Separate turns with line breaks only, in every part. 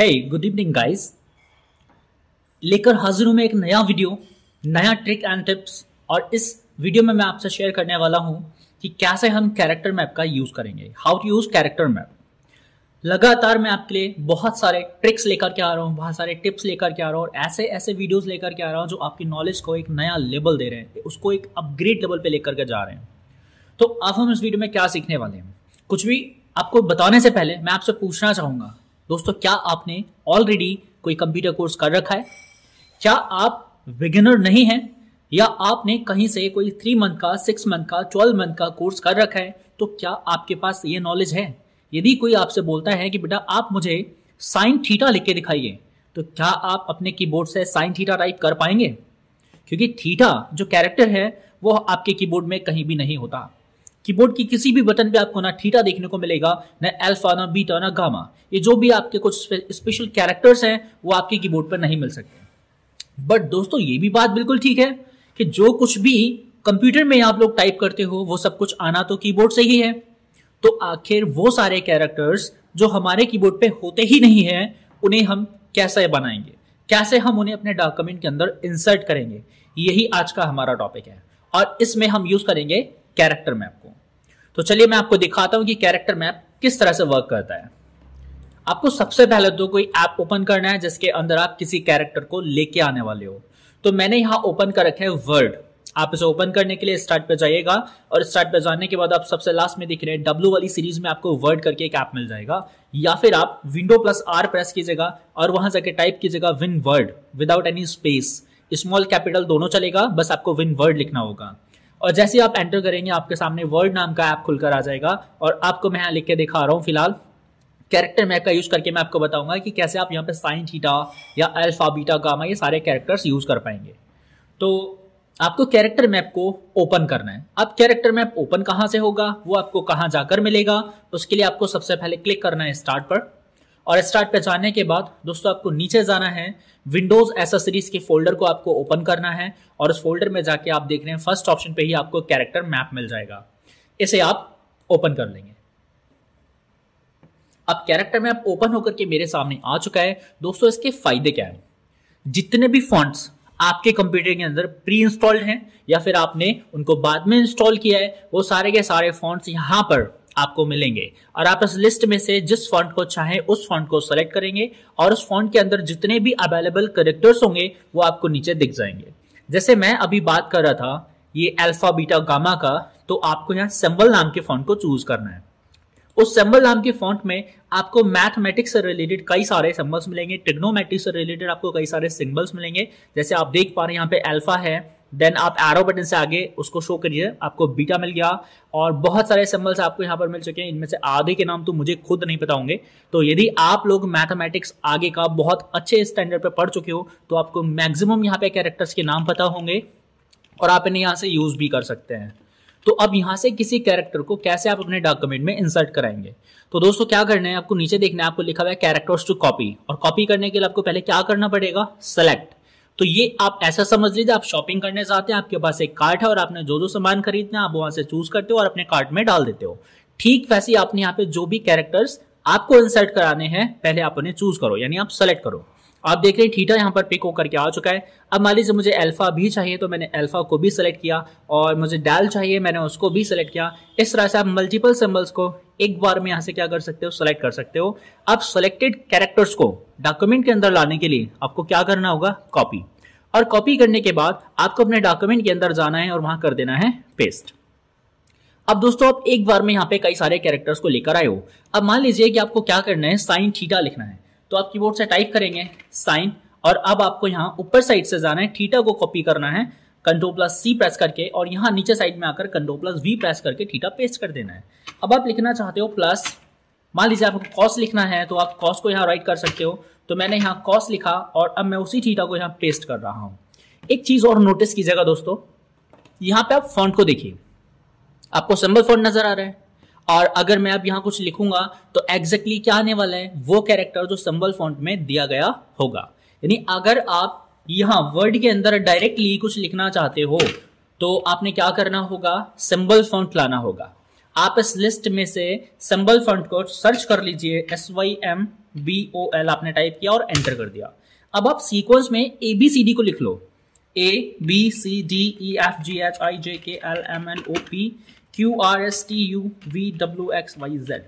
है good evening guys लेकर हाजिर हूं मैं एक नया वीडियो नया ट्रिक एंड टिप्स और इस वीडियो में मैं आपसे शेयर करने वाला हूं कि कैसे हम कैरेक्टर मैप का यूज़ करेंगे how to use character map लगातार मैं आपके लिए बहुत सारे ट्रिक्स लेकर के आ रहा हूँ बहुत सारे टिप्स लेकर के आ रहा हूँ और ऐसे ऐसे वीडियोस लेकर के आ रहा हूँ जो आपकी नॉलेज को एक नया लेवल दे रहे हैं उसको एक अपग्रेड लेवल पे लेकर के जा रहे हैं तो अब हम इस वीडियो में क्या सीखने वाले हैं कुछ भी आपको बताने से पहले मैं आपसे पूछना चाहूंगा दोस्तों क्या आपने ऑलरेडी कोई कंप्यूटर कोर्स कर रखा है क्या आप विगिनर नहीं हैं या आपने कहीं से कोई थ्री मंथ का सिक्स मंथ का ट्वेल्व मंथ का कोर्स कर रखा है तो क्या आपके पास ये नॉलेज है यदि कोई आपसे बोलता है कि बेटा आप मुझे साइन थीटा लिख के दिखाइए तो क्या आप अपने कीबोर्ड से साइन थीटा टाइप कर पाएंगे क्योंकि थीटा जो कैरेक्टर है वो आपके कीबोर्ड में कहीं भी नहीं होता कीबोर्ड की किसी भी बटन पे आपको ना थीटा देखने को मिलेगा ना अल्फा ना बीटा ना गामा ये जो भी आपके कुछ स्पेशल कैरेक्टर्स हैं वो आपके कीबोर्ड पर नहीं मिल सकते बट दोस्तों ये भी बात बिल्कुल ठीक है कि जो कुछ भी कंप्यूटर में आप लोग टाइप करते हो वो सब कुछ आना तो कीबोर्ड से ही है तो आखिर वो सारे कैरेक्टर्स जो हमारे कीबोर्ड पे होते ही नहीं हैं उन्हें हम कैसे बनाएंगे कैसे हम उन्हें अपने डॉक्यूमेंट के अंदर इंसर्ट करेंगे यही आज का हमारा टॉपिक है और इसमें हम यूज करेंगे कैरेक्टर मैप को तो चलिए मैं आपको दिखाता हूँ कि कैरेक्टर मैप किस तरह से वर्क करता है आपको सबसे पहले तो कोई ऐप ओपन करना है जिसके अंदर आप किसी कैरेक्टर को लेके आने वाले हो तो मैंने यहां ओपन कर रखा है वर्ड आप इसे ओपन करने के लिए स्टार्ट पे जाइएगा और स्टार्ट पे जाने के बाद आप सबसे लास्ट में दिख रहे हैं डब्ल्यू वाली सीरीज में आपको वर्ड करके एक ऐप मिल जाएगा या फिर आप विंडो प्लस आर प्रेस कीजिएगा और वहां जाके टाइप कीजिएगा winword without any space small capital दोनों चलेगा बस आपको विन वर्ड लिखना होगा और जैसे आप एंटर करेंगे आपके सामने वर्ड नाम का ऐप खुलकर आ जाएगा और आपको मैं यहाँ लिख के दिखा रहा हूँ फिलहाल कैरेक्टर मैप का यूज़ करके मैं आपको बताऊंगा कि कैसे आप यहाँ पे साइन थीटा या अल्फा बीटा गामा ये सारे कैरेक्टर्स यूज़ कर पाएंगे तो आपको कैरेक्टर मैप को ओपन करना है अब कैरेक्टर मैप ओपन कहाँ से होगा वो आपको कहाँ जाकर मिलेगा उसके लिए आपको सबसे पहले क्लिक करना है स्टार्ट पर और स्टार्ट पे जाने के बाद दोस्तों आपको नीचे जाना है विंडोज एसेसरीज के फोल्डर को आपको ओपन करना है और उस फोल्डर में जाके आप देख रहे हैं फर्स्ट ऑप्शन पे ही आपको कैरेक्टर मैप मिल जाएगा इसे आप ओपन कर लेंगे अब कैरेक्टर मैप ओपन होकर के मेरे सामने आ चुका है दोस्तों इसके फायदे क्या है जितने भी फॉन्ट्स आपके कंप्यूटर के अंदर प्री इंस्टॉल्ड हैं या फिर आपने उनको बाद में इंस्टॉल किया है वो सारे के सारे फॉन्ट्स यहां पर आपको मिलेंगे और आप इस लिस्ट में से जिस फॉन्ट को चाहें उस फॉन्ट को सेलेक्ट करेंगे और उस फॉन्ट के अंदर जितने भी अवेलेबल करेक्टर्स होंगे वो आपको नीचे दिख जाएंगे जैसे मैं अभी बात कर रहा था ये अल्फा बीटा गामा का तो आपको यहाँ सिंबल नाम के फॉन्ट को चूज करना है उस सिंबल नाम के फॉन्ट में आपको मैथमेटिक्स से रिलेटेड कई सारे सिंबल्स मिलेंगे टेक्नोमेट्री से रिलेटेड आपको कई सारे सिम्बल्स मिलेंगे जैसे आप देख पा रहे हैं यहाँ पे अल्फा है देन आप एरो बटन से आगे उसको शो करिए आपको बीटा मिल गया और बहुत सारे सिम्बल्स आपको यहाँ पर मिल चुके हैं इनमें से आधे के नाम तो मुझे खुद नहीं पता होंगे तो यदि आप लोग मैथमेटिक्स आगे का बहुत अच्छे स्टैंडर्ड पर पढ़ चुके हो तो आपको मैक्सिमम यहाँ पे कैरेक्टर्स के नाम पता होंगे और आप इन्हें यहाँ से यूज़ भी कर सकते हैं तो अब यहाँ से किसी कैरेक्टर को कैसे आप अपने डॉक्यूमेंट में इंसर्ट कराएंगे तो दोस्तों क्या करना है आपको नीचे देखना है आपको लिखा हुआ है कैरेक्टर्स टू कॉपी और कॉपी करने के लिए आपको पहले क्या करना पड़ेगा सेलेक्ट तो ये आप ऐसा समझ लीजिए आप शॉपिंग करने जाते हैं आपके पास एक कार्ट है और आपने जो जो सामान खरीदना है आप वहां से चूज करते हो और अपने कार्ट में डाल देते हो ठीक वैसे आपने यहाँ पे जो भी कैरेक्टर्स आपको इंसर्ट कराने हैं पहले आप उन्हें चूज करो यानी आप सेलेक्ट करो आप देख रहे हैं ठीठा यहाँ पर पिक होकर के आ चुका है अब मान लीजिए मुझे अल्फा भी चाहिए तो मैंने अल्फा को भी सेलेक्ट किया और मुझे डैल चाहिए मैंने उसको भी सिलेक्ट किया इस तरह से आप मल्टीपल सिंबल्स को एक बार में यहां से क्या कर सकते हो सेलेक्ट कर सकते हो अब सेलेक्टेड कैरेक्टर्स को डॉक्यूमेंट के अंदर लाने के लिए आपको क्या करना होगा कॉपी और कॉपी करने के बाद आपको अपने डॉक्यूमेंट के अंदर जाना है और वहां कर देना है पेस्ट अब दोस्तों आप एक बार में यहाँ पे कई सारे कैरेक्टर्स को लेकर आए हो अब मान लीजिए कि आपको क्या करना है साइन थीटा लिखना है तो आप कीबोर्ड से टाइप करेंगे साइन और अब आपको यहाँ ऊपर साइड से जाना है थीटा को कॉपी करना है कंट्रोल प्लस सी प्रेस करके और यहाँ नीचे साइड में आकर कंट्रोल प्लस वी प्रेस करके थीटा पेस्ट कर देना है अब आप लिखना चाहते हो प्लस मान लीजिए आपको कॉस लिखना है तो आप कॉस को यहाँ राइट कर सकते हो तो मैंने यहाँ कॉस लिखा और अब मैं उसी थीटा को यहाँ पेस्ट कर रहा हूँ एक चीज और नोटिस कीजिएगा दोस्तों यहाँ पे आप फॉन्ट को देखिए आपको सिंबल फॉन्ट नजर आ रहा है और अगर मैं अब यहाँ कुछ लिखूंगा तो एग्जैक्टली exactly क्या आने वाला है वो कैरेक्टर जो सिंबल फॉन्ट में दिया गया होगा यानी अगर आप यहाँ वर्ड के अंदर डायरेक्टली कुछ लिखना चाहते हो तो आपने क्या करना होगा सिंबल फॉन्ट लाना होगा आप इस लिस्ट में से सिंबल फॉन्ट को सर्च कर लीजिए S Y M B O L आपने टाइप किया और एंटर कर दिया अब आप सीक्वेंस में ए बी सी डी को लिख लो A B C D E F G H I J K L M N O P Q R S T U V W X Y Z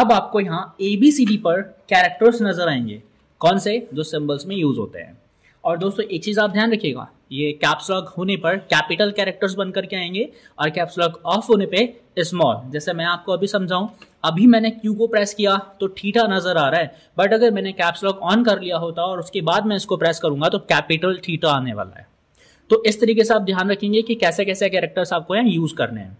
अब आपको यहाँ ए बी सी डी पर characters नजर आएंगे कौन से जो symbols में यूज होते हैं और दोस्तों एक चीज़ आप ध्यान रखिएगा ये कैप्स लॉक होने पर कैपिटल कैरेक्टर्स बन करके आएंगे और कैप्स लॉक ऑफ होने पे स्मॉल जैसे मैं आपको अभी समझाऊं अभी मैंने क्यू को प्रेस किया तो ठीठा नजर आ रहा है बट अगर मैंने कैप्स लॉक ऑन कर लिया होता और उसके बाद मैं इसको प्रेस करूंगा तो कैपिटल ठीठा आने वाला है तो इस तरीके से आप ध्यान रखेंगे कि कैसे कैसे कैरेक्टर्स आपको यहाँ यूज करने हैं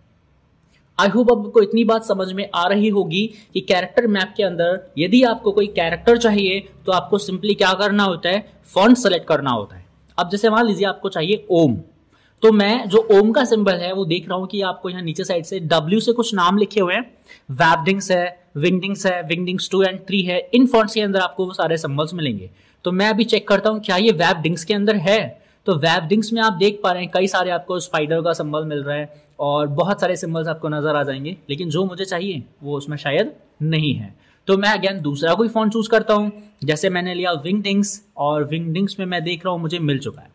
आई होप आपको इतनी बात समझ में आ रही होगी कि कैरेक्टर मैप के अंदर यदि आपको कोई कैरेक्टर चाहिए तो आपको सिंपली क्या करना होता है फॉन्ट सेलेक्ट करना होता है अब जैसे मान लीजिए आपको चाहिए ओम तो मैं जो ओम का सिंबल है वो देख रहा हूँ कि आपको यहाँ नीचे साइड से डब्ल्यू से कुछ नाम लिखे हुए हैं वैबडिंग्स है विंगडिंग्स है विंगडिंग्स टू एंड थ्री है इन फॉन्ट्स के अंदर आपको वो सारे सिंबल्स मिलेंगे तो मैं अभी चेक करता हूँ क्या ये वैबडिंग्स के अंदर है तो वेबडिंग्स में आप देख पा रहे हैं कई सारे आपको स्पाइडर का सिंबल मिल रहा है और बहुत सारे सिम्बल्स आपको नज़र आ जाएंगे लेकिन जो मुझे चाहिए वो उसमें शायद नहीं है तो मैं अगेन दूसरा कोई फोन चूज़ करता हूँ जैसे मैंने लिया विंगडिंग्स और विंगडिंग्स में मैं देख रहा हूँ मुझे मिल चुका है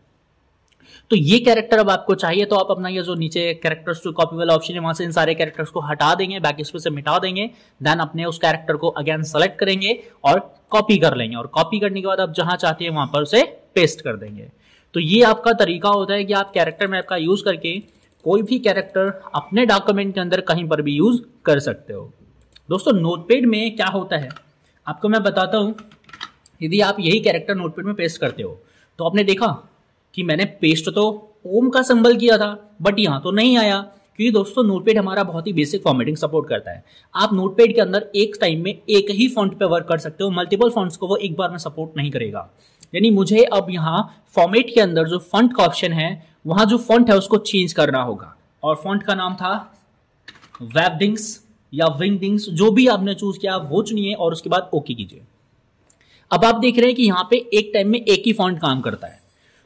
तो ये कैरेक्टर अब आपको चाहिए तो आप अपना ये जो नीचे कैरेक्टर्स टू कॉपी वाला ऑप्शन है वहां से इन सारे कैरेक्टर्स को हटा देंगे बैक स्पेस से मिटा देंगे देन अपने उस कैरेक्टर को अगेन सेलेक्ट करेंगे और कॉपी कर लेंगे और कॉपी करने के बाद आप जहां चाहते हैं वहां पर उसे पेस्ट कर देंगे तो ये आपका तरीका होता है कि आप कैरेक्टर मैप का यूज करके कोई भी कैरेक्टर अपने डॉक्यूमेंट के अंदर कहीं पर भी यूज कर सकते हो दोस्तों नोटपेड में क्या होता है आपको मैं बताता हूँ यदि आप यही कैरेक्टर नोटपेड में पेस्ट करते हो तो आपने देखा कि मैंने पेस्ट तो ओम का संबल किया था बट यहाँ तो नहीं आया क्योंकि दोस्तों नोटपेड हमारा बहुत ही बेसिक फॉर्मेटिंग सपोर्ट करता है आप नोटपेड के अंदर एक टाइम में एक ही फॉन्ट पे वर्क कर सकते हो मल्टीपल फॉन्ट्स को वो एक बार में सपोर्ट नहीं करेगा यानी मुझे अब यहाँ फॉर्मेट के अंदर जो फॉन्ट का ऑप्शन है वहां जो फॉन्ट है उसको चेंज करना होगा और फॉन्ट का नाम था वेबडिंग्स या विंगडिंग्स जो भी आपने चूज किया वो चुनिए और उसके बाद ओके कीजिए अब आप देख रहे हैं कि यहां पे एक टाइम में एक ही फॉन्ट काम करता है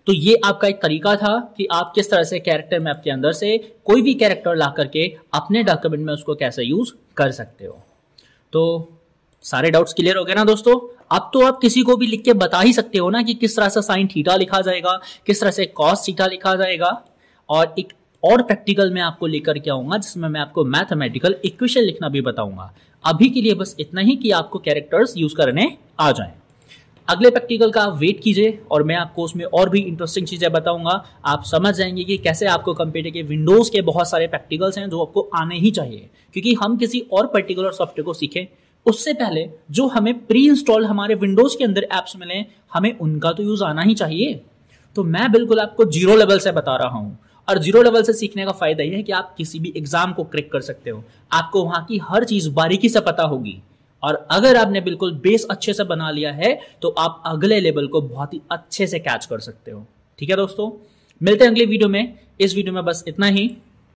तो ये आपका एक तरीका था कि आप किस तरह से कैरेक्टर मैप के अंदर से कोई भी कैरेक्टर ला करके अपने डॉक्यूमेंट में उसको कैसे यूज कर सकते हो तो सारे डाउट्स क्लियर हो गए ना दोस्तों अब तो आप किसी को भी लिख के बता ही सकते हो ना कि किस तरह से साइन थीटा लिखा जाएगा किस तरह से कॉस थीटा लिखा जाएगा और एक और प्रैक्टिकल मैं आपको लेकर के आऊंगा जिसमें मैं आपको मैथमेटिकल इक्वेशन लिखना भी बताऊंगा अभी के लिए बस इतना ही कि आपको कैरेक्टर्स यूज़ करने आ जाएं अगले प्रैक्टिकल का आप वेट कीजिए और मैं आपको उसमें और भी इंटरेस्टिंग चीज़ें बताऊंगा आप समझ जाएंगे कि कैसे आपको कंप्यूटर के विंडोज़ के बहुत सारे प्रैक्टिकल्स हैं जो आपको आने ही चाहिए क्योंकि हम किसी और पर्टिकुलर सॉफ्टवेयर को सीखें उससे पहले जो हमें प्री इंस्टॉल हमारे विंडोज के अंदर एप्स मिले हमें उनका तो यूज आना ही चाहिए तो मैं बिल्कुल आपको जीरो लेवल से बता रहा हूं और जीरो लेवल से सीखने का फायदा यह है कि आप किसी भी एग्जाम को क्रिक कर सकते हो आपको वहां की हर चीज बारीकी से पता होगी और अगर आपने बिल्कुल बेस अच्छे से बना लिया है तो आप अगले लेवल को बहुत ही अच्छे से कैच कर सकते हो ठीक है दोस्तों मिलते हैं अगले वीडियो में इस वीडियो में बस इतना ही